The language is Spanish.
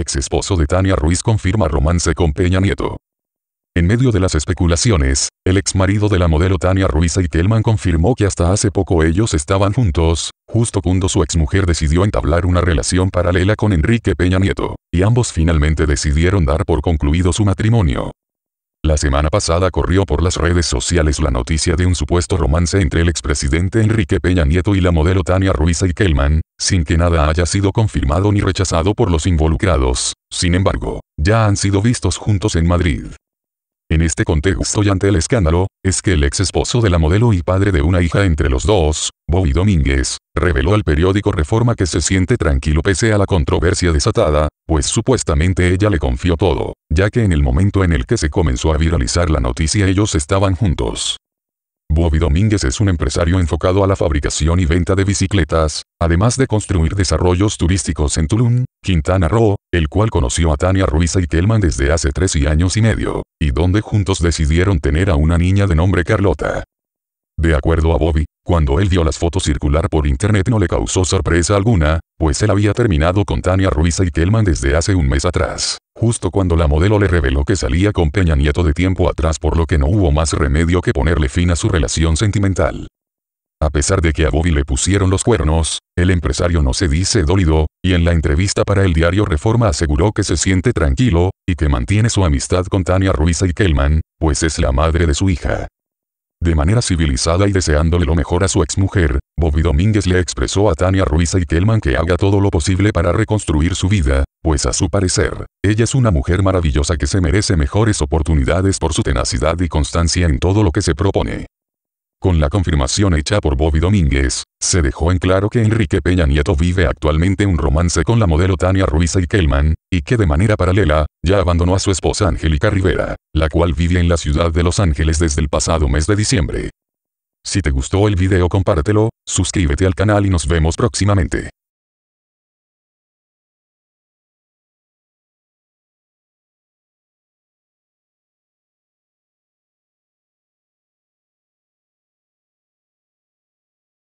Ex esposo de Tania Ruiz confirma romance con Peña Nieto. En medio de las especulaciones, el ex marido de la modelo Tania Ruiz Eitelman confirmó que hasta hace poco ellos estaban juntos, justo cuando su exmujer decidió entablar una relación paralela con Enrique Peña Nieto, y ambos finalmente decidieron dar por concluido su matrimonio. La semana pasada corrió por las redes sociales la noticia de un supuesto romance entre el expresidente Enrique Peña Nieto y la modelo Tania Ruiz Kelman, sin que nada haya sido confirmado ni rechazado por los involucrados. Sin embargo, ya han sido vistos juntos en Madrid. En este contexto y ante el escándalo, es que el ex esposo de la modelo y padre de una hija entre los dos, Bobby Domínguez, reveló al periódico Reforma que se siente tranquilo pese a la controversia desatada, pues supuestamente ella le confió todo, ya que en el momento en el que se comenzó a viralizar la noticia ellos estaban juntos. Bobby Domínguez es un empresario enfocado a la fabricación y venta de bicicletas, además de construir desarrollos turísticos en Tulum, Quintana Roo, el cual conoció a Tania Ruiz y Kelman desde hace 13 años y medio, y donde juntos decidieron tener a una niña de nombre Carlota. De acuerdo a Bobby, cuando él vio las fotos circular por internet no le causó sorpresa alguna, pues él había terminado con Tania Ruiz Kelman desde hace un mes atrás, justo cuando la modelo le reveló que salía con Peña Nieto de tiempo atrás por lo que no hubo más remedio que ponerle fin a su relación sentimental. A pesar de que a Bobby le pusieron los cuernos, el empresario no se dice dolido, y en la entrevista para el diario Reforma aseguró que se siente tranquilo, y que mantiene su amistad con Tania Ruiz Kelman, pues es la madre de su hija. De manera civilizada y deseándole lo mejor a su exmujer, Bobby Domínguez le expresó a Tania Ruiz y Kelman que haga todo lo posible para reconstruir su vida, pues a su parecer, ella es una mujer maravillosa que se merece mejores oportunidades por su tenacidad y constancia en todo lo que se propone. Con la confirmación hecha por Bobby Domínguez, se dejó en claro que Enrique Peña Nieto vive actualmente un romance con la modelo Tania Ruiz y y que de manera paralela, ya abandonó a su esposa Angélica Rivera, la cual vive en la ciudad de Los Ángeles desde el pasado mes de diciembre. Si te gustó el video compártelo, suscríbete al canal y nos vemos próximamente.